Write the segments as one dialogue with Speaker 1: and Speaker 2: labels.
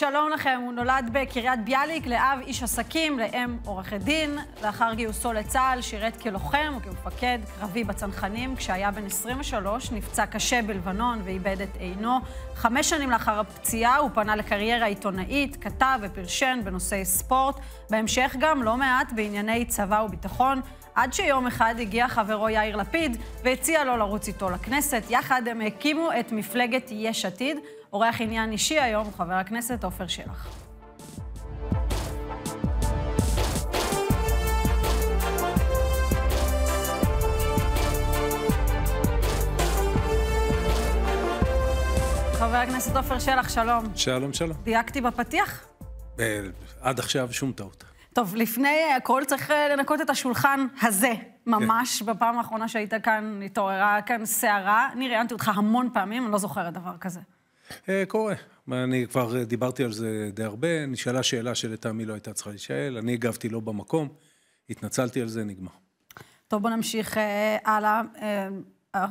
Speaker 1: שלום לכם, הוא נולד בקריית ביאליק לאב איש עסקים, לאם עורכת דין. לאחר גיוסו לצה"ל שירת כלוחם וכמפקד קרבי בצנחנים. כשהיה בן 23 נפצע קשה בלבנון ואיבד את עינו. חמש שנים לאחר הפציעה הוא פנה לקריירה עיתונאית, כתב ופרשן בנושאי ספורט. בהמשך גם לא מעט בענייני צבא וביטחון. עד שיום אחד הגיע חברו יאיר לפיד והציע לו לרוץ איתו לכנסת. יחד הם הקימו את מפלגת יש עתיד. אורח עניין אישי היום חבר הכנסת עופר שלח. חבר הכנסת עופר שלח, שלום.
Speaker 2: שלום, שלום.
Speaker 1: דייקתי בפתיח?
Speaker 2: אה, עד עכשיו שום טעות.
Speaker 1: טוב, לפני הכל צריך אה, לנקות את השולחן הזה, ממש. כן. בפעם האחרונה שהיית כאן, התעוררה כאן סערה. אני ראיינתי אותך המון פעמים, אני לא זוכרת דבר כזה.
Speaker 2: אה, קורה. אני כבר אה, דיברתי על זה די הרבה, נשאלה שאלה שלטעמי לא הייתה צריכה להישאל, אני הגבתי לא במקום, התנצלתי על זה, נגמר.
Speaker 1: טוב, בוא נמשיך אה, הלאה.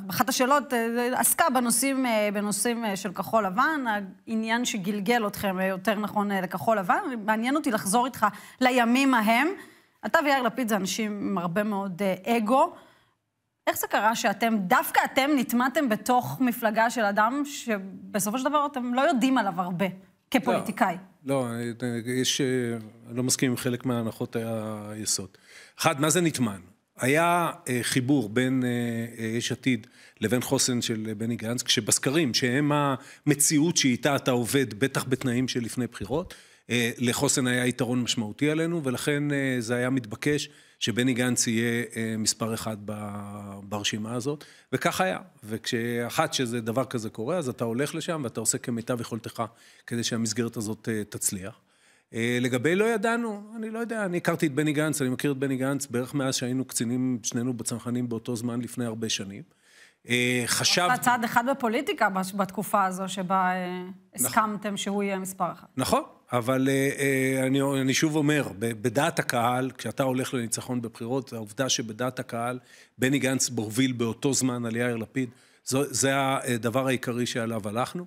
Speaker 1: אחת השאלות עסקה בנושאים, בנושאים של כחול לבן, העניין שגלגל אתכם, יותר נכון, לכחול לבן. מעניין אותי לחזור איתך לימים ההם. אתה ויאיר לפיד זה אנשים עם הרבה מאוד אגו. איך זה קרה שאתם, דווקא אתם נטמעתם בתוך מפלגה של אדם שבסופו של דבר אתם לא יודעים עליו הרבה, כפוליטיקאי?
Speaker 2: לא, לא יש... אני אה, לא מסכים עם חלק מההנחות היסוד. אחד, מה זה נטמן? היה אה, חיבור בין אה, אה יש עתיד לבין חוסן של אה, בני גנץ, כשבסקרים, שהם המציאות שאיתה אתה עובד, בטח בתנאים שלפני בחירות, אה, לחוסן היה יתרון משמעותי עלינו, ולכן אה, זה היה מתבקש שבני גנץ יהיה אה, מספר אחד ברשימה הזאת, וכך היה. וכשאחת שזה דבר כזה קורה, אז אתה הולך לשם ואתה עושה כמיטב יכולתך כדי שהמסגרת הזאת תצליח. לגבי לא ידענו, אני לא יודע, אני הכרתי את בני גנץ, אני מכיר את בני גנץ בערך מאז שהיינו קצינים, שנינו בצנחנים באותו זמן לפני הרבה שנים. חשב... עשה
Speaker 1: צעד אחד בפוליטיקה בתקופה הזו שבה נכון. הסכמתם שהוא יהיה מספר אחת.
Speaker 2: נכון, אבל אה, אה, אני, אני שוב אומר, בדעת הקהל, כשאתה הולך לניצחון בבחירות, העובדה שבדעת הקהל בני גנץ מוביל באותו זמן על יאיר לפיד, זו, זה הדבר העיקרי שעליו הלכנו.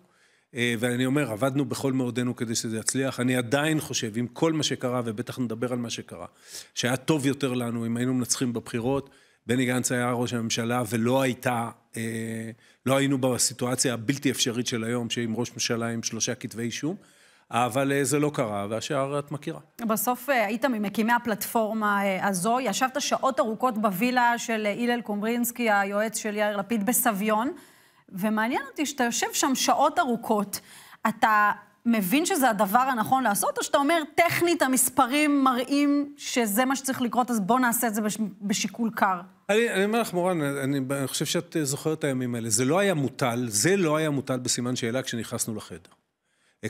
Speaker 2: אה, ואני אומר, עבדנו בכל מאודנו כדי שזה יצליח. אני עדיין חושב, עם כל מה שקרה, ובטח נדבר על מה שקרה, שהיה טוב יותר לנו אם היינו מנצחים בבחירות. בני גנץ היה ראש הממשלה ולא הייתה, לא היינו בסיטואציה הבלתי אפשרית של היום, שעם ראש ממשלה עם שלושה כתבי אישום. אבל אה, זה לא קרה, והשאר את מכירה.
Speaker 1: בסוף אה, היית ממקימי הפלטפורמה אה, הזו, ישבת שעות ארוכות בווילה של הלל קומרינסקי, היועץ של יאיר לפיד, בסביון, ומעניין אותי שאתה יושב שם שעות ארוכות, אתה מבין שזה הדבר הנכון לעשות, או שאתה אומר, טכנית המספרים מראים שזה מה שצריך לקרות, אז בוא נעשה את זה בש... בשיקול קר?
Speaker 2: אני, אני אומר לך, מורן, אני, אני חושב שאת זוכרת את הימים האלה. זה לא היה מוטל, זה לא היה מוטל בסימן שאלה כשנכנסנו לחדר.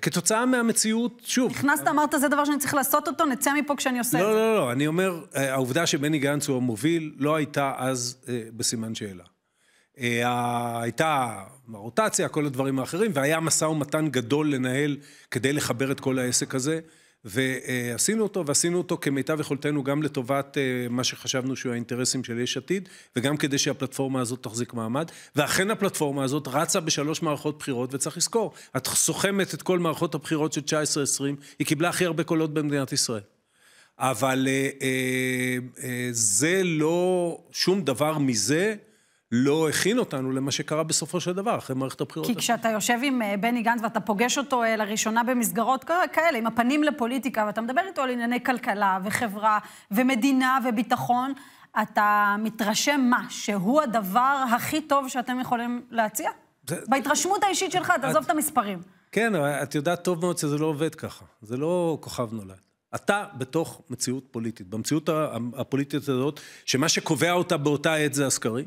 Speaker 2: כתוצאה מהמציאות, שוב...
Speaker 1: נכנסת, אמרת, זה דבר שאני צריך לעשות אותו, נצא מפה כשאני עושה לא, את זה. לא, לא,
Speaker 2: לא, אני אומר, אה, העובדה שבני גנץ הוא המוביל לא הייתה אז אה, בסימן שאלה. אה, הייתה הרוטציה, כל הדברים האחרים, והיה משא ומתן גדול לנהל כדי לחבר את כל העסק הזה. ועשינו אותו, ועשינו אותו כמיטב יכולתנו גם לטובת אה, מה שחשבנו שהוא האינטרסים של יש עתיד, וגם כדי שהפלטפורמה הזאת תחזיק מעמד. ואכן הפלטפורמה הזאת רצה בשלוש מערכות בחירות, וצריך לזכור, את סוכמת את כל מערכות הבחירות של 19-20, היא קיבלה הכי הרבה קולות במדינת ישראל. אבל אה, אה, אה, זה לא, שום דבר מזה לא הכין אותנו למה שקרה בסופו של דבר, אחרי מערכת הבחירות. כי כשאתה
Speaker 1: יושב עם אה, בני גנץ ואתה פוגש אותו אה, לראשונה במסגרות כאלה, עם הפנים לפוליטיקה, ואתה מדבר איתו על ענייני כלכלה וחברה ומדינה וביטחון, אתה מתרשם מה? שהוא הדבר הכי טוב שאתם יכולים להציע? זה... בהתרשמות האישית שלך, תעזוב את... את המספרים.
Speaker 2: כן, את יודעת טוב מאוד שזה לא עובד ככה. זה לא כוכב נולד. אתה בתוך מציאות פוליטית. במציאות הפוליטית הזאת, שמה שקובע אותה באותה עת זה הסקרים,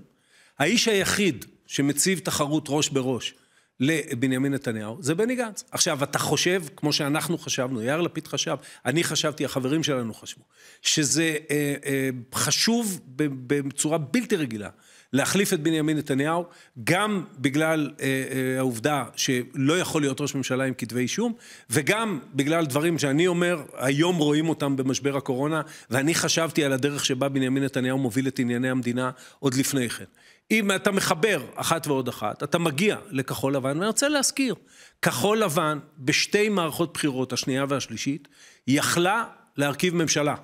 Speaker 2: האיש היחיד שמציב תחרות ראש בראש לבנימין נתניהו זה בני גנץ. עכשיו, אתה חושב, כמו שאנחנו חשבנו, יאיר לפיד חשב, אני חשבתי, החברים שלנו חשבו, שזה אה, אה, חשוב בצורה בלתי רגילה. להחליף את בנימין נתניהו, גם בגלל אה, אה, העובדה שלא יכול להיות ראש ממשלה עם כתבי אישום, וגם בגלל דברים שאני אומר, היום רואים אותם במשבר הקורונה, ואני חשבתי על הדרך שבה בנימין נתניהו מוביל את ענייני המדינה עוד לפני כן. אם אתה מחבר אחת ועוד אחת, אתה מגיע לכחול לבן, ואני רוצה להזכיר, כחול לבן, בשתי מערכות בחירות, השנייה והשלישית, יכלה להרכיב ממשלה.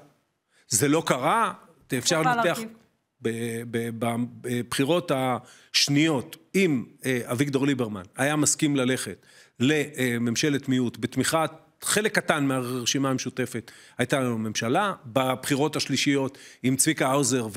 Speaker 2: זה לא קרה, אפשר לנתח... בבחירות השניות, אם אה, אביגדור ליברמן היה מסכים ללכת לממשלת מיעוט בתמיכת חלק קטן מהרשימה המשותפת הייתה לנו ממשלה. בבחירות השלישיות עם צביקה האוזר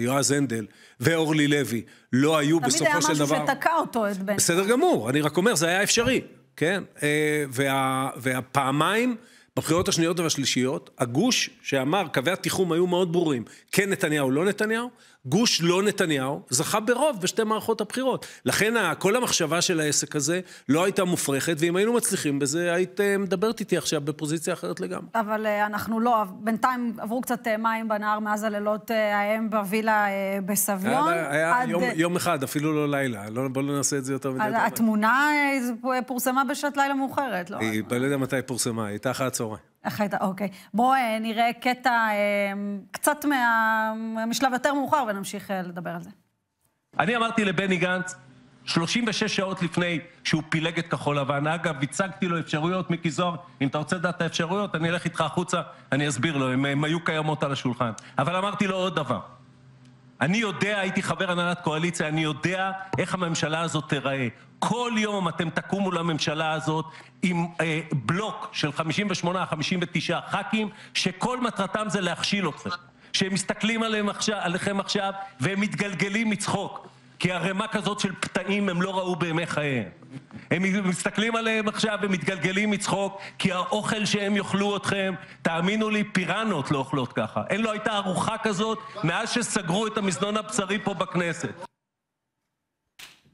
Speaker 2: ויועז אה, אה, הנדל ואורלי לוי לא היו בסופו של דבר... תמיד היה משהו
Speaker 1: שתקע אותו, את בן.
Speaker 2: בסדר גמור, אני רק אומר, זה היה אפשרי, כן? אה, וה, והפעמיים... בבחירות השניות והשלישיות, הגוש שאמר, קווי התיחום היו מאוד ברורים, כן נתניהו, לא נתניהו, גוש לא נתניהו זכה ברוב בשתי מערכות הבחירות. לכן כל המחשבה של העסק הזה לא הייתה מופרכת, ואם היינו מצליחים בזה, היית אה, מדברת איתי עכשיו בפוזיציה אחרת לגמרי.
Speaker 1: אבל אה, אנחנו לא, בינתיים עברו קצת אה, מים בנהר מאז הלילות ההם בווילה בסביון. היה, היה עד... יום, יום
Speaker 2: אחד, אפילו לא לילה. לא, בואו לא נעשה את זה יותר מדי.
Speaker 1: התמונה פורסמה בשעת לילה מאוחרת, לא?
Speaker 2: היא, לא יודע מתי פורסמה, היא הייתה אחרי הצהריים. החיידק,
Speaker 1: אוקיי. בואו אה, נראה קטע אה, קצת מה... משלב יותר מאוחר ונמשיך אה, לדבר על זה.
Speaker 2: אני אמרתי לבני גנץ, 36 שעות לפני שהוא פילג את כחול לבן, אגב, הצגתי לו אפשרויות, מיקי זוהר, אם אתה רוצה לדעת את האפשרויות, אני אלך איתך החוצה, אני אסביר לו, הן היו קיימות על השולחן. אבל אמרתי לו עוד דבר. אני יודע, הייתי חבר הנהלת קואליציה, אני יודע איך הממשלה הזאת תיראה. כל יום אתם תקומו לממשלה הזאת עם אה, בלוק של 58, 59 ח"כים, שכל מטרתם זה להכשיל אתכם. שהם מסתכלים עליכם עכשיו, והם מתגלגלים מצחוק. כי ערימה כזאת של פתאים הם לא ראו בימי חייהם. הם מסתכלים עליהם עכשיו ומתגלגלים מצחוק, כי האוכל שהם יאכלו אתכם, תאמינו לי, פיראנות לא אוכלות ככה. אין לו לא הייתה ארוחה כזאת מאז שסגרו את המזנון הבשרי פה בכנסת.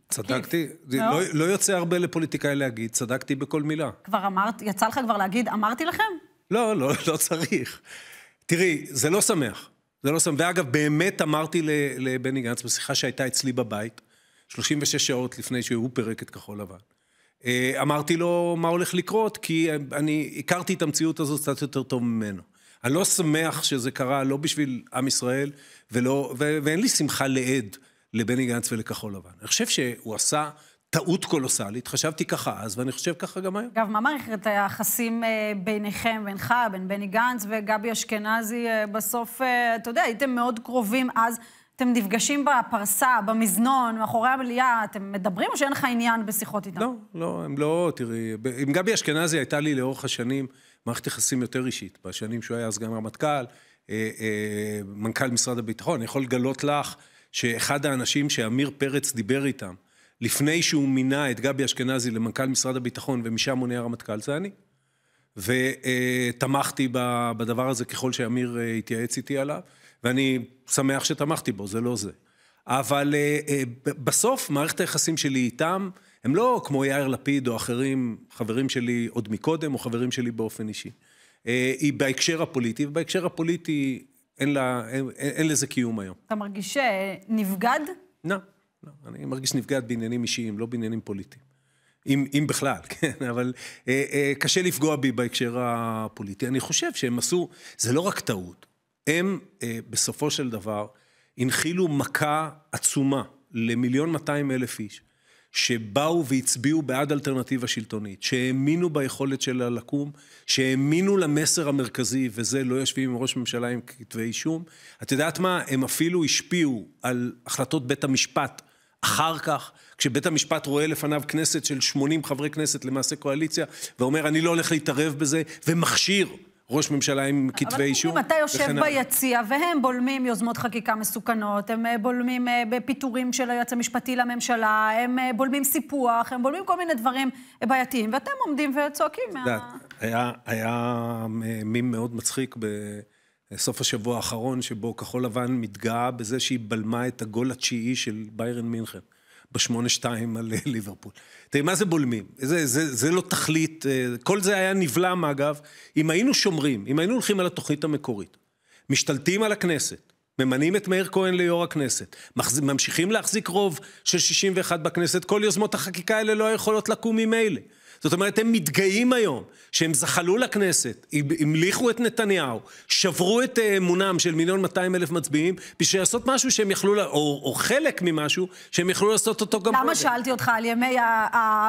Speaker 2: צדקתי, לא, לא יוצא הרבה לפוליטיקאי להגיד, צדקתי בכל מילה.
Speaker 1: כבר אמרת, יצא לך כבר להגיד, אמרתי לכם?
Speaker 2: לא, לא, לא צריך. תראי, זה לא שמח. זה לא סתם. ואגב, באמת אמרתי לבני גנץ בשיחה שהייתה אצלי בבית, 36 שעות לפני שהוא פירק את כחול לבן. אה, אמרתי לו מה הולך לקרות, כי אני הכרתי את המציאות הזאת קצת יותר טוב ממנו. אני לא שמח שזה קרה, לא בשביל עם ישראל, ולא, ו- ואין לי שמחה לעד לבני גנץ ולכחול לבן. אני חושב שהוא עשה טעות קולוסלית, חשבתי ככה אז, ואני חושב
Speaker 1: ככה גם היום. אגב, מה מערכת את היחסים אה, ביניכם, בינך, בין בני גנץ וגבי אשכנזי, אה, בסוף, אה, אתה יודע, הייתם מאוד קרובים אז. אתם נפגשים בפרסה, במזנון, מאחורי המליאה, אתם מדברים או שאין לך עניין בשיחות איתם? לא,
Speaker 2: לא, הם לא, תראי, עם גבי אשכנזי הייתה לי לאורך השנים מערכת יחסים יותר אישית. בשנים שהוא היה סגן רמטכ"ל, אה, אה, מנכ"ל משרד הביטחון, אני יכול לגלות לך שאחד האנשים שעמיר פרץ דיבר איתם, לפני שהוא מינה את גבי אשכנזי למנכ"ל משרד הביטחון ומשם מונה הרמטכ"ל, זה אני. ותמכתי בדבר הזה ככל שאמיר אה, התייעץ איתי עליו, ואני שמח שתמכתי בו, זה לא זה. אבל אה, אה, בסוף מערכת היחסים שלי איתם, הם לא כמו יאיר לפיד או אחרים, חברים שלי עוד מקודם, או חברים שלי באופן אישי. היא בהקשר הפוליטי, ובהקשר הפוליטי אין, לה, אין, אין לזה קיום היום.
Speaker 1: אתה מרגיש נבגד?
Speaker 2: לא. No. לא, אני מרגיש נפגעת בעניינים אישיים, לא בעניינים פוליטיים. אם, אם בכלל, כן, אבל אה, אה, קשה לפגוע בי בהקשר הפוליטי. אני חושב שהם עשו, זה לא רק טעות, הם אה, בסופו של דבר הנחילו מכה עצומה למיליון 200 אלף איש, שבאו והצביעו בעד אלטרנטיבה שלטונית, שהאמינו ביכולת שלה לקום, שהאמינו למסר המרכזי, וזה לא יושבים עם ראש ממשלה עם כתבי אישום. את יודעת מה? הם אפילו השפיעו על החלטות בית המשפט אחר כך, כשבית המשפט רואה לפניו כנסת של 80 חברי כנסת, למעשה קואליציה, ואומר, אני לא הולך להתערב בזה, ומכשיר ראש ממשלה עם כתבי אישום. אבל אתה יושב
Speaker 1: ביציע, והם בולמים יוזמות חקיקה מסוכנות, הם אה, בולמים אה, בפיטורים של היועץ המשפטי לממשלה, הם אה, בולמים סיפוח, הם בולמים כל מיני דברים בעייתיים, ואתם עומדים וצועקים מה...
Speaker 2: היה, היה, היה מאוד מצחיק ב... סוף השבוע האחרון שבו כחול לבן מתגאה בזה שהיא בלמה את הגול התשיעי של ביירן מינכן בשמונה-שתיים על אה, ליברפול. תראי, מה זה בולמים? זה, זה, זה לא תכלית, אה, כל זה היה נבלם אגב, אם היינו שומרים, אם היינו הולכים על התוכנית המקורית, משתלטים על הכנסת, ממנים את מאיר כהן ליו"ר הכנסת, ממשיכים להחזיק רוב של 61 בכנסת, כל יוזמות החקיקה האלה לא יכולות לקום ממילא. זאת אומרת, הם מתגאים היום שהם זחלו לכנסת, המליכו את נתניהו, שברו את אה, אמונם של מיליון 200 אלף מצביעים, בשביל לעשות משהו שהם יכלו, או, או חלק ממשהו, שהם יכלו לעשות אותו גם... קודם. למה שאלתי אותך
Speaker 1: על ימי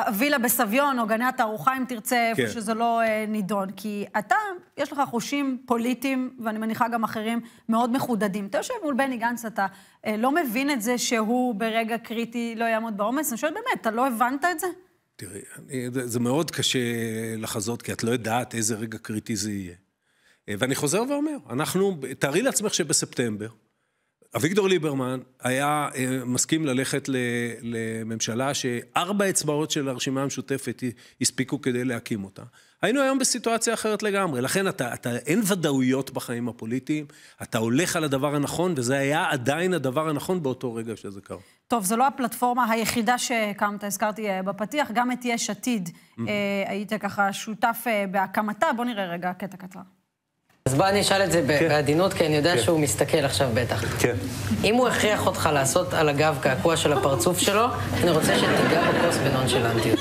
Speaker 1: הווילה בסביון, או גני התערוכה, אם תרצה, איפה כן. שזה לא אה, נידון? כי אתה, יש לך חושים פוליטיים, ואני מניחה גם אחרים, מאוד מחודדים. אתה יושב מול בני גנץ, אתה אה, לא מבין את זה שהוא ברגע קריטי לא יעמוד בעומס? אני שואלת באמת, אתה לא הבנת את זה?
Speaker 2: תראי, זה מאוד קשה לחזות, כי את לא יודעת איזה רגע קריטי זה יהיה. אה, ואני חוזר ואומר, אנחנו, תארי לעצמך שבספטמבר, אביגדור ליברמן היה אה, מסכים ללכת לממשלה שארבע אצבעות של הרשימה המשותפת הספיקו כדי להקים אותה. היינו היום בסיטואציה אחרת לגמרי. לכן אתה, אתה, אין ודאויות בחיים הפוליטיים, אתה הולך על הדבר הנכון, וזה היה עדיין הדבר הנכון באותו רגע שזה קרה.
Speaker 1: טוב, זו לא הפלטפורמה היחידה שהקמת, הזכרתי אה, בפתיח, גם את יש עתיד. Mm-hmm. אה, היית ככה שותף אה, בהקמתה, בוא נראה רגע קטע קצר. אז בוא אני אשאל את זה כן. בעדינות, כי אני יודע כן. שהוא מסתכל עכשיו בטח. כן. אם הוא הכריח אותך לעשות על הגב קעקוע של הפרצוף שלו, אני רוצה שתיגע בכוס בנון של אנטיות.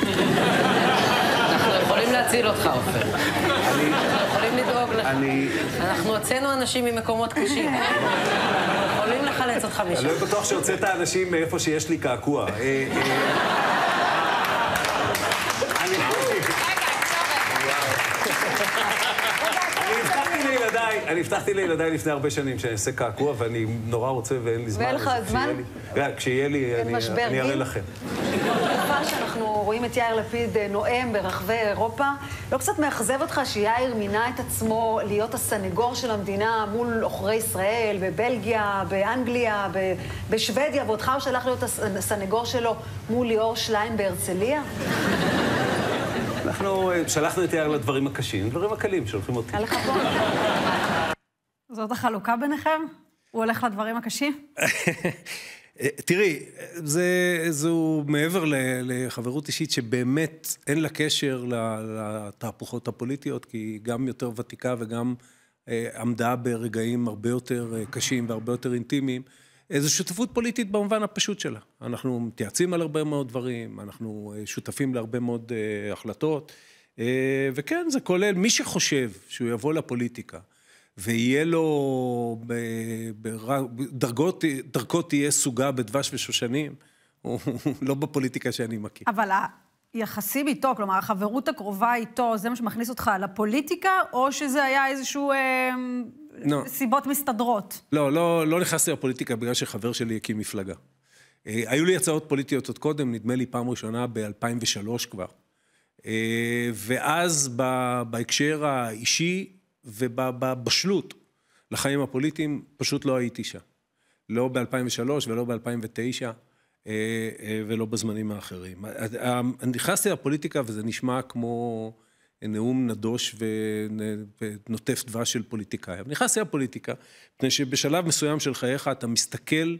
Speaker 1: להציל אותך, עופר. אנחנו יכולים לדאוג לך. אני... אנחנו הוצאנו אנשים ממקומות קשים. יכולים לחלץ
Speaker 2: אותך משם. אני לא בטוח שהוצאת אנשים מאיפה שיש לי קעקוע. אה, אה, אני הבטחתי לילדיי לפני הרבה שנים שאני אעשה קעקוע, ואני נורא רוצה ואין לי זמן. ואין לך זמן? אה, כשיהיה לי, כן, אני אראה לכם.
Speaker 1: כבר שאנחנו רואים את יאיר לפיד אה, נואם ברחבי אירופה, לא קצת מאכזב אותך שיאיר מינה את עצמו להיות הסנגור של המדינה מול עוכרי ישראל, בבלגיה, באנגליה, בשוודיה, ואותך הוא שלח להיות הסנגור שלו מול ליאור שליין בהרצליה?
Speaker 2: אנחנו אה, שלחנו את יאיר לדברים הקשים, דברים הקלים שולחים אותי.
Speaker 1: היה לך פה. זאת החלוקה ביניכם? הוא הולך לדברים הקשים?
Speaker 2: תראי, זה, זו מעבר לחברות אישית שבאמת אין לה קשר לתהפוכות הפוליטיות, כי היא גם יותר ותיקה וגם אה, עמדה ברגעים הרבה יותר אה, קשים והרבה יותר אינטימיים. אה, זו שותפות פוליטית במובן הפשוט שלה. אנחנו מתייעצים על הרבה מאוד דברים, אנחנו אה, שותפים להרבה מאוד אה, החלטות, אה, וכן, זה כולל מי שחושב שהוא יבוא לפוליטיקה. ויהיה לו, דרגות, דרכו תהיה סוגה בדבש ושושנים, הוא לא בפוליטיקה שאני מכיר.
Speaker 1: אבל היחסים איתו, כלומר, החברות הקרובה איתו, זה מה שמכניס אותך לפוליטיקה, או שזה היה איזשהו... אה, no. לא. סיבות מסתדרות.
Speaker 2: לא, לא, לא נכנסתי לפוליטיקה בגלל שחבר שלי הקים מפלגה. אה, היו לי הצעות פוליטיות עוד קודם, נדמה לי פעם ראשונה ב-2003 כבר. אה, ואז בהקשר האישי, ובבשלות לחיים הפוליטיים, פשוט לא הייתי שם. לא ב-2003 ולא ב-2009 אה, אה, ולא בזמנים האחרים. אה, נכנסתי לפוליטיקה וזה נשמע כמו נאום נדוש ונוטף דבש של פוליטיקאי. אבל נכנסתי לפוליטיקה, מפני שבשלב מסוים של חייך אתה מסתכל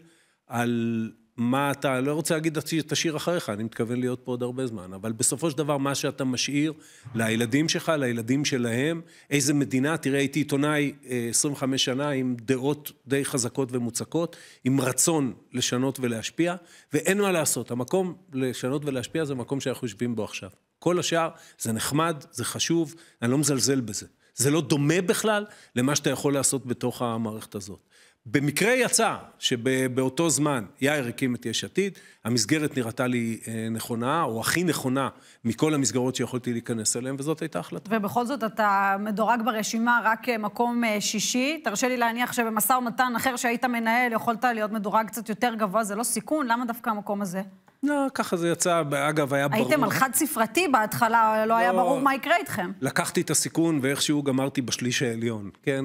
Speaker 2: על מה אתה, לא רוצה להגיד את השיר אחריך, אני מתכוון להיות פה עוד הרבה זמן, אבל בסופו של דבר מה שאתה משאיר לילדים שלך, לילדים שלהם, איזה מדינה, תראה, הייתי עיתונאי 25 אה, שנה עם דעות די חזקות ומוצקות, עם רצון לשנות ולהשפיע, ואין מה לעשות, המקום לשנות ולהשפיע זה מקום שאנחנו יושבים בו עכשיו. כל השאר זה נחמד, זה חשוב, אני לא מזלזל בזה. זה לא דומה בכלל למה שאתה יכול לעשות בתוך המערכת הזאת. במקרה יצא שבאותו זמן יאיר הקים את יש עתיד, המסגרת נראתה לי אה, נכונה, או הכי נכונה מכל המסגרות שיכולתי להיכנס אליהן, וזאת הייתה החלטה.
Speaker 1: ובכל זאת אתה מדורג ברשימה רק אה, מקום אה, שישי. תרשה לי להניח שבמשא ומתן אחר שהיית מנהל, יכולת להיות מדורג קצת יותר גבוה, זה לא סיכון, למה דווקא המקום הזה?
Speaker 2: לא, ככה זה יצא, אגב, היה ברור... הייתם על
Speaker 1: חד-ספרתי בהתחלה, לא, לא היה ברור מה יקרה איתכם.
Speaker 2: לקחתי את הסיכון ואיכשהו גמרתי בשליש העליון, כן?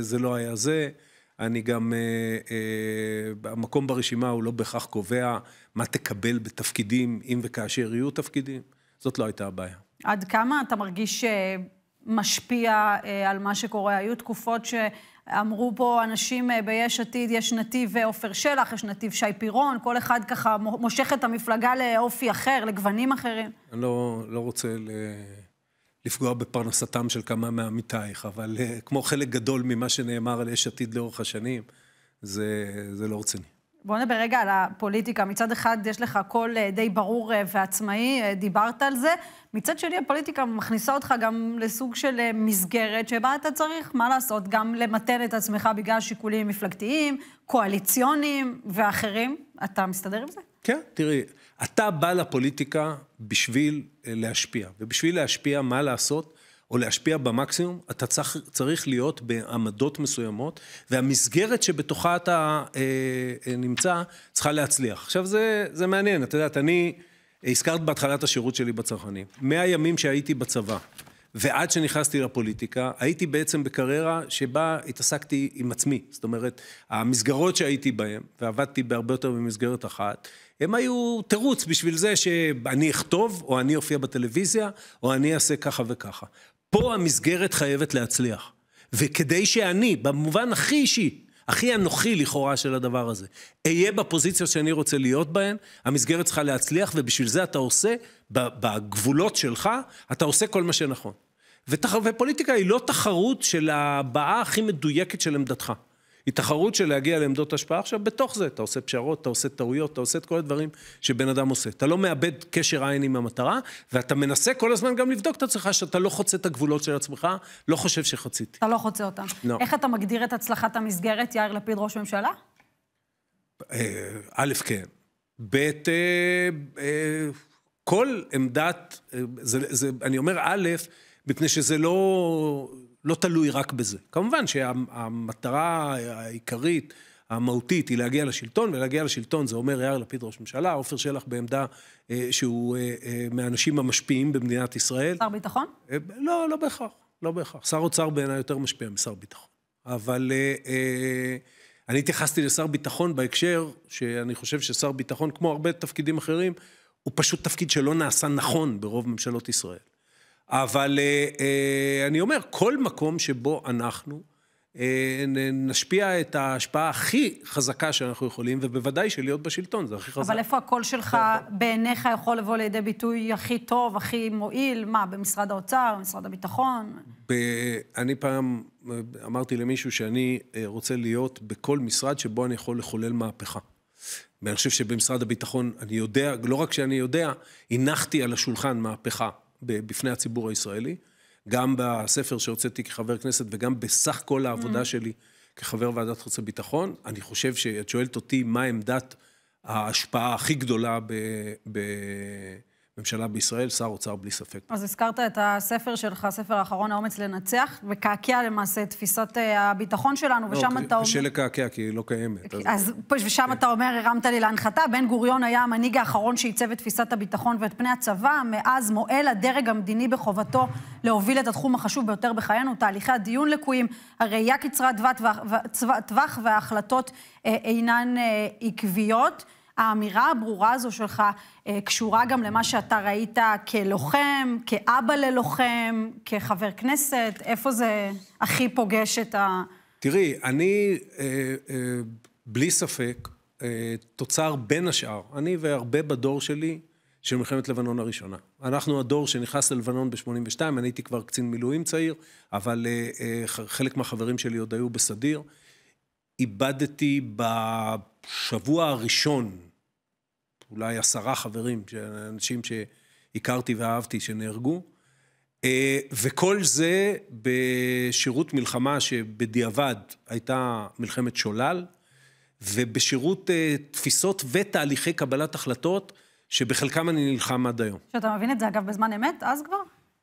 Speaker 2: זה לא היה זה. אני גם, אה, אה, המקום ברשימה הוא לא בהכרח קובע מה תקבל בתפקידים, אם וכאשר יהיו תפקידים. זאת לא הייתה הבעיה.
Speaker 1: עד כמה אתה מרגיש אה, משפיע על מה שקורה? היו תקופות ש... אמרו פה אנשים ביש עתיד, יש נתיב עופר שלח, יש נתיב שי פירון, כל אחד ככה מושך את המפלגה לאופי אחר, לגוונים אחרים.
Speaker 2: אני לא, לא רוצה ל... לפגוע בפרנסתם של כמה מעמיתייך, אבל אה, כמו חלק גדול ממה שנאמר על יש עתיד לאורך השנים, זה, זה לא רציני.
Speaker 1: בוא נדבר רגע על הפוליטיקה. מצד אחד יש לך קול אה, די ברור אה, ועצמאי, דיברת על זה. מצד שני, הפוליטיקה מכניסה אותך גם לסוג של מסגרת שבה אתה צריך, מה לעשות, גם למתן את עצמך בגלל שיקולים מפלגתיים, קואליציוניים ואחרים. אתה מסתדר עם זה?
Speaker 2: כן, תראי, אתה בא לפוליטיקה בשביל אה, להשפיע, ובשביל להשפיע מה לעשות, או להשפיע במקסימום, אתה צריך, צריך להיות בעמדות מסוימות, והמסגרת שבתוכה אתה אה, אה נמצא צריכה להצליח. עכשיו זה, זה מעניין, את יודעת, אני, הזכרת בהתחלת השירות שלי בצרכנים. מהימים שהייתי בצבא, ועד שנכנסתי לפוליטיקה, הייתי בעצם בקריירה שבה התעסקתי עם עצמי. זאת אומרת, המסגרות שהייתי בהן, ועבדתי בהרבה יותר במסגרת אחת, הם היו תירוץ בשביל זה שאני אכתוב, או אני אופיע בטלוויזיה, או אני אעשה ככה וככה. פה המסגרת חייבת להצליח. וכדי שאני, במובן הכי אישי, הכי אנוכי לכאורה של הדבר הזה, אהיה בפוזיציות שאני רוצה להיות בהן, המסגרת צריכה להצליח, ובשביל זה אתה עושה, בגבולות שלך, אתה עושה כל מה שנכון. ותח... ופוליטיקה היא לא תחרות של הבעה הכי מדויקת של עמדתך. היא תחרות של להגיע לעמדות השפעה. עכשיו, בתוך זה אתה עושה פשרות, אתה עושה טעויות, אתה עושה את כל הדברים שבן אדם עושה. אתה לא מאבד קשר עין עם המטרה, ואתה מנסה כל הזמן גם לבדוק את עצמך, שאתה לא חוצה את הגבולות של עצמך, לא חושב שחציתי.
Speaker 1: אתה לא חוצה אותם. לא. איך אתה מגדיר את הצלחת המסגרת, יאיר לפיד ראש ממשלה?
Speaker 2: אה, א', כן. ב', אה, אה, כל עמדת, זה, זה, אני אומר א', מפני שזה לא, לא תלוי רק בזה. כמובן שהמטרה העיקרית, המהותית, היא להגיע לשלטון, ולהגיע לשלטון זה אומר יאיר לפיד ראש ממשלה, עופר שלח בעמדה אה, שהוא אה, אה, מהאנשים המשפיעים במדינת ישראל. שר ביטחון? אה,
Speaker 1: לא, לא בהכרח,
Speaker 2: לא בהכרח. שר אוצר בעיניי יותר משפיע משר ביטחון. אבל אה, אה, אני התייחסתי לשר ביטחון בהקשר שאני חושב ששר ביטחון, כמו הרבה תפקידים אחרים, הוא פשוט תפקיד שלא נעשה נכון ברוב ממשלות ישראל. אבל אה, אה, אני אומר, כל מקום שבו אנחנו אה, נשפיע את ההשפעה הכי חזקה שאנחנו יכולים, ובוודאי שלהיות בשלטון, זה הכי חזק. אבל איפה
Speaker 1: הקול שלך נכון. בעיניך יכול לבוא לידי ביטוי הכי טוב, הכי מועיל? מה, במשרד האוצר, במשרד הביטחון?
Speaker 2: אני פעם אמרתי למישהו שאני רוצה להיות בכל משרד שבו אני יכול לחולל מהפכה. ואני חושב שבמשרד הביטחון, אני יודע, לא רק שאני יודע, הנחתי על השולחן מהפכה בפני הציבור הישראלי, גם בספר שהוצאתי כחבר כנסת וגם בסך כל העבודה mm. שלי כחבר ועדת חוץ וביטחון. אני חושב שאת שואלת אותי מה עמדת ההשפעה הכי גדולה ב... ב ממשלה בישראל, שר אוצר בלי ספק.
Speaker 1: אז הזכרת את הספר שלך, הספר האחרון, האומץ לנצח, וקעקע למעשה את תפיסת אה, הביטחון שלנו, לא, ושם לא, אתה אומר... לא, קשה
Speaker 2: לקעקע, כי היא לא קיימת. אז, אז
Speaker 1: ושם כן. אתה אומר, הרמת לי להנחתה, בן גוריון היה המנהיג האחרון שעיצב את תפיסת הביטחון ואת פני הצבא, מאז מועל הדרג המדיני בחובתו להוביל את התחום החשוב ביותר בחיינו, תהליכי הדיון לקויים, הראייה קצרת טווח וההחלטות אה, אינן אה, עקביות. האמירה הברורה הזו שלך אה, קשורה גם למה שאתה ראית כלוחם, כאבא ללוחם, כחבר כנסת? איפה זה הכי פוגש את ה...
Speaker 2: תראי, אני אה, אה, בלי ספק אה, תוצר בין השאר, אני והרבה בדור שלי, של מלחמת לבנון הראשונה. אנחנו הדור שנכנס ללבנון ב-82, אני הייתי כבר קצין מילואים צעיר, אבל אה, אה, חלק מהחברים שלי עוד היו בסדיר. איבדתי בשבוע הראשון, אולי עשרה חברים, אנשים שהכרתי ואהבתי, שנהרגו. אה, וכל זה בשירות מלחמה שבדיעבד הייתה מלחמת שולל, ובשירות אה, תפיסות ותהליכי קבלת החלטות, שבחלקם אני נלחם עד היום.
Speaker 1: שאתה מבין את זה, אגב, בזמן אמת, אז כבר?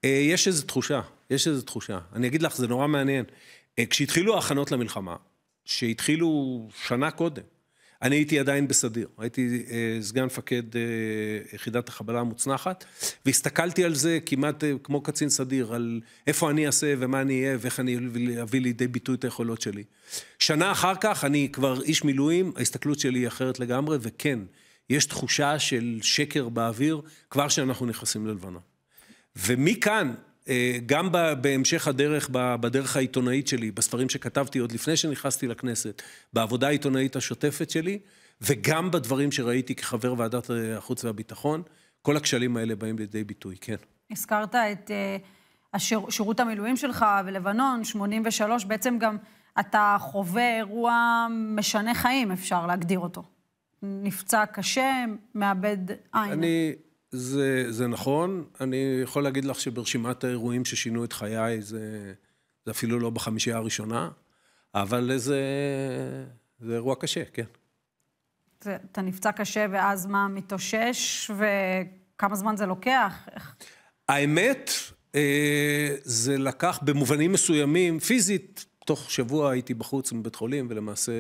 Speaker 2: אה, יש איזו תחושה, יש איזו תחושה. אני אגיד לך, זה נורא מעניין. כשהתחילו ההכנות למלחמה, שהתחילו שנה קודם. אני הייתי עדיין בסדיר, הייתי אה, סגן מפקד אה, יחידת החבלה המוצנחת, והסתכלתי על זה כמעט אה, כמו קצין סדיר, על איפה אני אעשה ומה אני אהיה ואיך אני אביא לידי ביטוי את היכולות שלי. שנה אחר כך אני כבר איש מילואים, ההסתכלות שלי היא אחרת לגמרי, וכן, יש תחושה של שקר באוויר כבר כשאנחנו נכנסים ללבנון. ומכאן אה, גם בהמשך הדרך, בדרך העיתונאית שלי, בספרים שכתבתי עוד לפני שנכנסתי לכנסת, בעבודה העיתונאית השוטפת שלי, וגם בדברים שראיתי כחבר ועדת אה, החוץ והביטחון, כל הכשלים האלה באים לידי ביטוי, כן.
Speaker 1: הזכרת את אה, השיר, שירות המילואים שלך ולבנון, 83, בעצם גם אתה חווה אירוע משנה חיים, אפשר להגדיר אותו. נפצע קשה, מאבד עין. אני...
Speaker 2: זה, זה נכון. אני יכול להגיד לך שברשימת האירועים ששינו את חיי, זה, זה אפילו לא בחמישייה הראשונה, אבל זה, זה אירוע קשה, כן.
Speaker 1: זה, אתה נפצע קשה, ואז מה, מתאושש, וכמה זמן זה לוקח?
Speaker 2: האמת, אה, זה לקח במובנים מסוימים, פיזית, תוך שבוע הייתי בחוץ מבית חולים, ולמעשה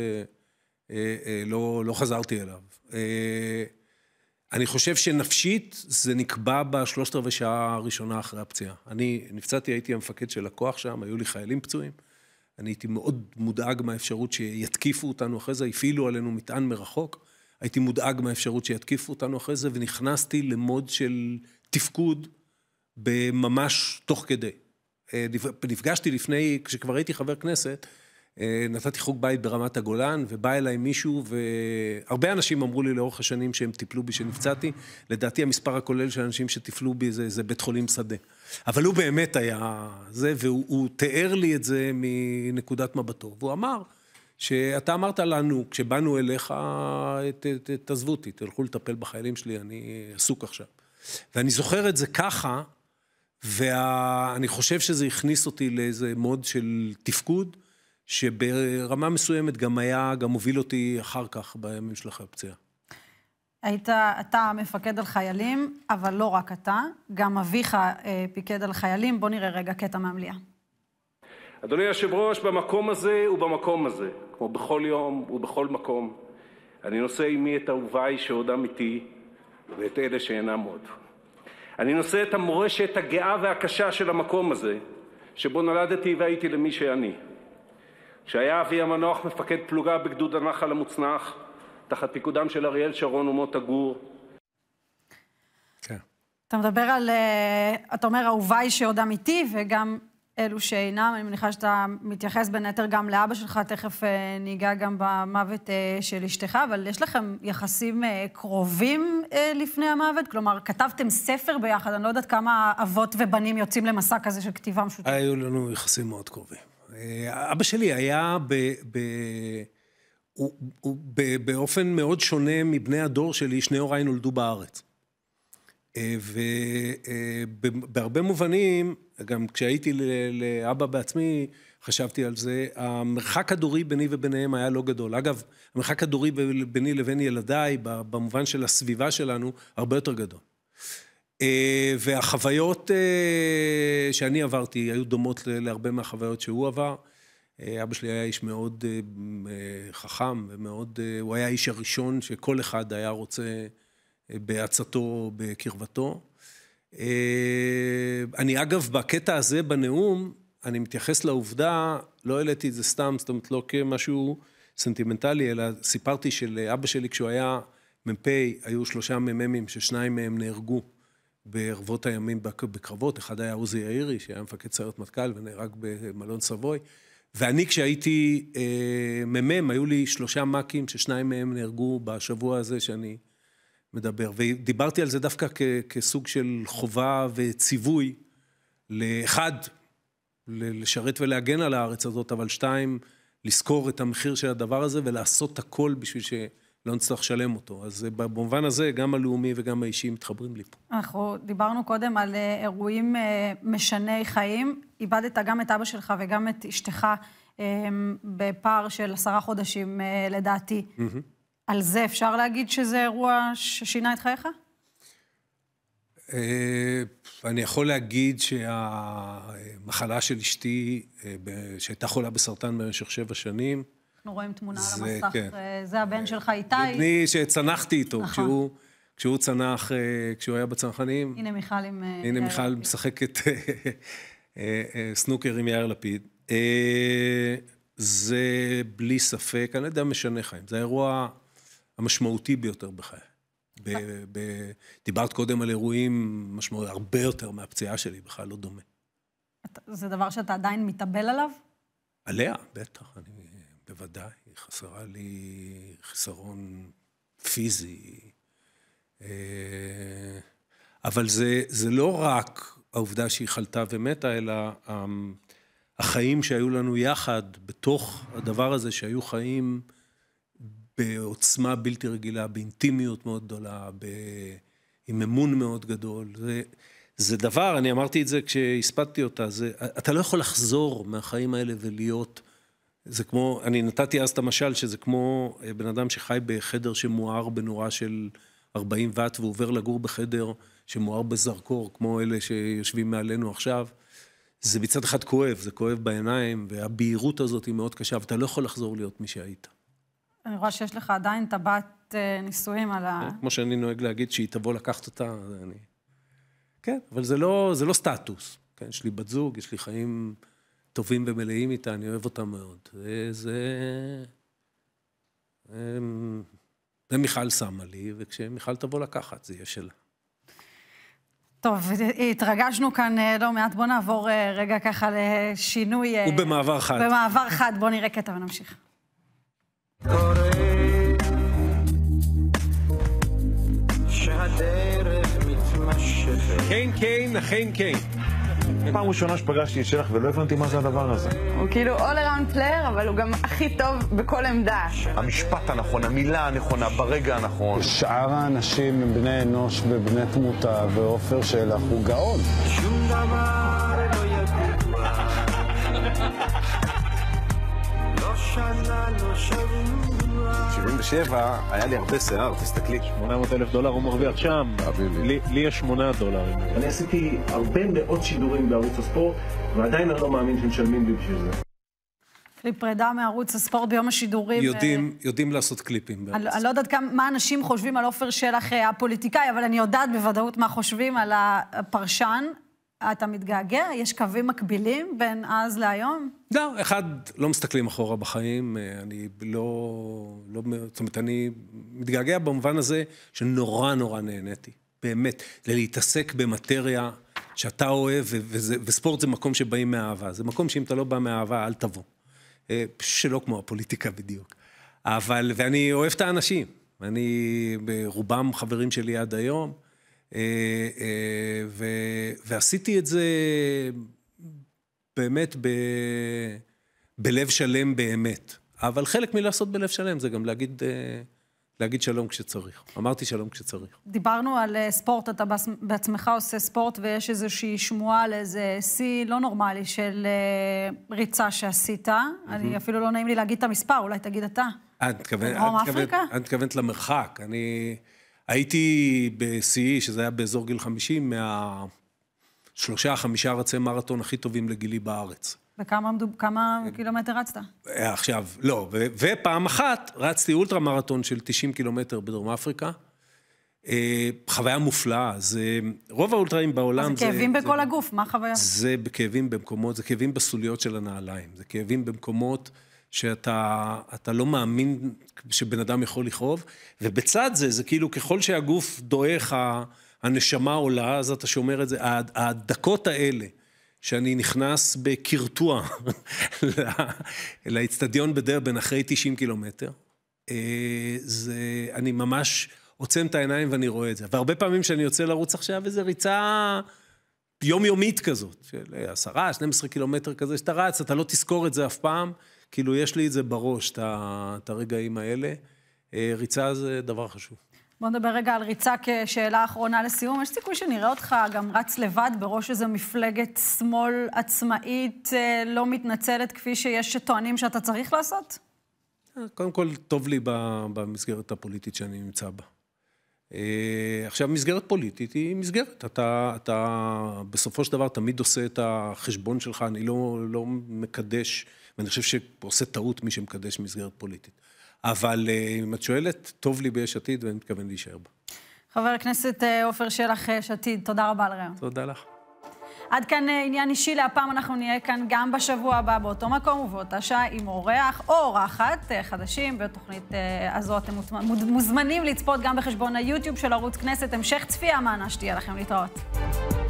Speaker 2: אה, אה, לא, לא חזרתי אליו. אני חושב שנפשית זה נקבע בשלושת רבעי שעה הראשונה אחרי הפציעה. אני נפצעתי, הייתי המפקד של הכוח שם, היו לי חיילים פצועים. אני הייתי מאוד מודאג מהאפשרות שיתקיפו אותנו אחרי זה, הפעילו עלינו מטען מרחוק. הייתי מודאג מהאפשרות שיתקיפו אותנו אחרי זה, ונכנסתי למוד של תפקוד ממש תוך כדי. אה, נפגשתי לפני, כשכבר הייתי חבר כנסת, אה, נתתי חוג בית ברמת הגולן, ובא אליי מישהו, והרבה אנשים אמרו לי לאורך השנים שהם טיפלו בי שנפצעתי. לדעתי המספר הכולל של אנשים שטיפלו בי זה, זה בית חולים שדה. אבל הוא באמת היה זה, והוא תיאר לי את זה מנקודת מבטו. והוא אמר, שאתה אמרת לנו, כשבאנו אליך, ת, ת, תעזבו אותי, תלכו לטפל בחיילים שלי, אני עסוק עכשיו. ואני זוכר את זה ככה, ואני וה... חושב שזה הכניס אותי לאיזה מוד של תפקוד. שברמה מסוימת גם היה, גם הוביל אותי אחר כך, בימים של אחרי הפציעה.
Speaker 1: היית, אתה מפקד על חיילים, אבל לא רק אתה, גם אביך אה, פיקד על חיילים. בוא נראה רגע קטע מהמליאה.
Speaker 2: אדוני היושב-ראש, במקום הזה ובמקום הזה, כמו בכל יום ובכל מקום, אני נושא עימי את אהוביי שעודם איתי ואת אלה שאינם עוד. אני נושא את המורשת הגאה והקשה של המקום הזה, שבו נולדתי והייתי למי שאני. כשהיה אבי המנוח מפקד פלוגה בגדוד הנח"ל המוצנח, תחת פיקודם של אריאל שרון ומוטה גור.
Speaker 1: כן. אתה מדבר על, אה, אתה אומר, אהוביי שעוד אמיתי, וגם אלו שאינם. אני מניחה שאתה מתייחס בין היתר גם לאבא שלך, תכף אה, ניגע גם במוות אה, של אשתך, אבל יש לכם יחסים קרובים לפני המוות? כלומר, כתבתם ספר ביחד, אני לא יודעת כמה אבות ובנים יוצאים למסע כזה של כתיבה משותפת.
Speaker 2: היו לנו יחסים מאוד קרובים. אה, אבא שלי היה ב... ב הוא, הוא ב, באופן מאוד שונה מבני הדור שלי, שני הוריי נולדו בארץ. אה, ובהרבה אה, מובנים, גם כשהייתי לאבא בעצמי, חשבתי על זה, המרחק הדורי ביני וביניהם היה לא גדול. אגב, המרחק הדורי ביני לבין ילדיי, במובן של הסביבה שלנו, הרבה יותר גדול. אה, והחוויות אה, שאני עברתי היו דומות להרבה מהחוויות שהוא עבר. אה, אבא שלי היה איש מאוד חכם ומאוד, הוא היה האיש הראשון שכל אחד היה רוצה בעצתו, בקרבתו. אני אגב, בקטע הזה בנאום, אני מתייחס לעובדה, לא העליתי את זה סתם, זאת אומרת, לא כמשהו סנטימנטלי, אלא סיפרתי שלאבא שלי כשהוא היה מ"פ, היו שלושה מ"מים ששניים מהם נהרגו. בערבות הימים בקרבות, אחד היה עוזי יאירי, שהיה מפקד סיירת מטכ"ל ונהרג במלון סבוי. ואני, כשהייתי אה, מ"מ, היו לי שלושה מ"כים, ששניים מהם נהרגו בשבוע הזה שאני מדבר. ודיברתי על זה דווקא כ, כסוג של חובה וציווי לאחד, לשרת ולהגן על הארץ הזאת, אבל שתיים, לזכור את המחיר של הדבר הזה ולעשות הכל בשביל ש... לא נצטרך לשלם אותו. אז אה, במובן הזה, גם הלאומי וגם האישי מתחברים לי פה.
Speaker 1: אנחנו דיברנו קודם על אה, אירועים אה, משני חיים. איבדת גם את אבא שלך וגם את אשתך בפער של עשרה חודשים, לדעתי. Mm-hmm. על זה אפשר להגיד שזה אירוע ששינה את חייך?
Speaker 2: אני יכול להגיד שהמחלה של אשתי, שהייתה חולה בסרטן במשך שבע שנים,
Speaker 1: אנחנו רואים תמונה זה, על המסך, כן. אה, זה הבן אה, שלך איתי. זה בני
Speaker 2: שצנחתי איתו, נכון. כשהוא, כשהוא צנח, אה, כשהוא היה בצנחנים. הנה
Speaker 1: מיכל עם... הנה מיכל לפיד.
Speaker 2: משחקת סנוקר עם יאיר לפיד. זה בלי ספק, אני לא יודע, משנה חיים. זה האירוע המשמעותי ביותר בחיי. ב, ב, דיברת קודם על אירועים משמעותיים, הרבה יותר מהפציעה שלי, בכלל לא דומה.
Speaker 1: זה דבר שאתה עדיין מתאבל עליו?
Speaker 2: עליה, בטח. אני בוודאי, היא חסרה לי חיסרון פיזי. אה, אבל זה, זה לא רק העובדה שהיא חלתה ומתה, אלא אמ, החיים שהיו לנו יחד, בתוך הדבר הזה שהיו חיים בעוצמה בלתי רגילה, באינטימיות מאוד גדולה, ב... עם אמון מאוד גדול. זה, זה דבר, אני אמרתי את זה כשהספדתי אותה, זה, אתה לא יכול לחזור מהחיים האלה ולהיות... זה כמו, אני נתתי אז את המשל שזה כמו אה, בן אדם שחי בחדר שמואר בנורה של 40 ואט ועובר לגור בחדר שמואר בזרקור, כמו אלה שיושבים מעלינו עכשיו. זה מצד אחד כואב, זה כואב בעיניים, והבהירות הזאת היא מאוד קשה, ואתה לא יכול לחזור להיות מי שהיית.
Speaker 1: אני רואה שיש לך עדיין טבעת אה, נישואים על ה... כן,
Speaker 2: כמו שאני נוהג להגיד, שהיא תבוא לקחת אותה, אני... כן, אבל זה לא, זה לא סטטוס. כן, יש לי בת זוג, יש לי חיים... טובים ומלאים איתה, אני אוהב אותה מאוד. זה... זה מיכל שמה לי, וכשמיכל תבוא לקחת, זה יהיה שלה.
Speaker 1: טוב, התרגשנו כאן אה, לא מעט, בואו נעבור אה, רגע ככה לשינוי... אה, ובמעבר חד. במעבר חד, בואו נראה קטע ונמשיך.
Speaker 2: שהדרך מתמשכת. כן, כן, אכן כן. פעם ראשונה שפגשתי את שלח ולא הבנתי מה זה הדבר הזה.
Speaker 1: הוא כאילו all around player, אבל הוא גם הכי טוב בכל עמדה.
Speaker 2: המשפט הנכון, המילה הנכונה, ברגע הנכון. שאר האנשים הם בני אנוש ובני תמותה, ועופר שלח הוא גאון.
Speaker 1: שום דבר 77
Speaker 2: היה לי הרבה שיער, תסתכלי. 800 אלף דולר הוא מרוויח שם. לי יש 8 דולרים. אני עשיתי הרבה מאוד שידורים בערוץ הספורט, ועדיין אני לא מאמין שמשלמים לי בשביל זה.
Speaker 1: קליפ פרידה מערוץ הספורט ביום השידורים. אה, יודעים,
Speaker 2: ו... יודעים לעשות קליפים.
Speaker 1: אני, אני לא יודעת כמה, מה אנשים חושבים על עופר שלח אה, הפוליטיקאי, אבל אני יודעת בוודאות מה חושבים על הפרשן אתה מתגעגע? יש קווים מקבילים בין אז להיום?
Speaker 2: לא, אחד, לא מסתכלים אחורה בחיים, אה, אני לא, לא, זאת אומרת, אני מתגעגע במובן הזה שנורא נורא נהניתי, באמת, להתעסק במטריה שאתה אוהב, וזה, וספורט זה מקום שבאים מאהבה, זה מקום שאם אתה לא בא מאהבה, אל תבוא. אה, שלא כמו הפוליטיקה בדיוק. אבל, ואני אוהב את האנשים, אני, רובם חברים שלי עד היום. אה, אה, ו, ועשיתי את זה באמת ב, בלב שלם באמת. אבל חלק מלעשות בלב שלם זה גם להגיד... אה, להגיד שלום כשצריך. אמרתי שלום כשצריך.
Speaker 1: דיברנו על ספורט, אתה בעצמך עושה ספורט ויש איזושהי שמועה על איזה שיא לא נורמלי של ריצה שעשית. Mm-hmm. אני אפילו לא נעים לי להגיד את המספר, אולי תגיד אתה.
Speaker 2: את מתכוונת למרחק. אני... הייתי בשיאי, שזה היה באזור גיל 50, מהשלושה, חמישה רצי מרתון הכי טובים לגילי בארץ.
Speaker 1: וכמה מדוב... כן. קילומטר רצת?
Speaker 2: אה, עכשיו, לא. ו, ופעם אחת רצתי אולטרה מרתון של 90 קילומטר בדרום אפריקה. אה, חוויה מופלאה, זה... רוב האולטראים בעולם זה... זה כאבים בכל
Speaker 1: זה, הגוף, מה החוויה? זה
Speaker 2: כאבים במקומות, זה כאבים בסוליות של הנעליים, זה כאבים במקומות... שאתה לא מאמין שבן אדם יכול לכאוב, ובצד זה, זה כאילו ככל שהגוף דועך, הנשמה עולה, אז אתה שומר את זה, הדקות האלה. שאני נכנס בקרטוע לאיצטדיון בדרבן אחרי 90 קילומטר. אה, זה, אני ממש עוצם את העיניים ואני רואה את זה. והרבה פעמים שאני יוצא לרוץ עכשיו, איזו ריצה יומיומית כזאת, של 10, אה, 12 קילומטר כזה, שאתה רץ, אתה לא תזכור את זה אף פעם. כאילו, יש לי את זה בראש, את הרגעים האלה. אה, ריצה זה דבר חשוב.
Speaker 1: בוא נדבר רגע על ריצה כשאלה אחרונה לסיום. יש סיכוי שנראה אותך גם רץ לבד בראש איזו מפלגת שמאל עצמאית, אה, לא מתנצלת, כפי שיש שטוענים שאתה צריך לעשות?
Speaker 2: אה, קודם כל, טוב לי במסגרת הפוליטית שאני נמצא בה. עכשיו, מסגרת פוליטית היא מסגרת. אתה, אתה בסופו של דבר תמיד עושה את החשבון שלך, אני לא, לא מקדש... ואני חושב שעושה טעות מי שמקדש מסגרת פוליטית. אבל אה, אם את שואלת, טוב לי ביש עתיד ואני מתכוון להישאר בה.
Speaker 1: חבר הכנסת אה, עופר שלח, אה, יש עתיד, תודה רבה על רעיון. תודה לך. עד כאן עניין אישי, להפעם אנחנו נהיה כאן גם בשבוע הבא באותו מקום ובאותה שעה עם אורח או אורחת חדשים. בתוכנית הזו אתם מוזמנים לצפות גם בחשבון היוטיוב של ערוץ כנסת. המשך צפייה מהנה שתהיה לכם להתראות.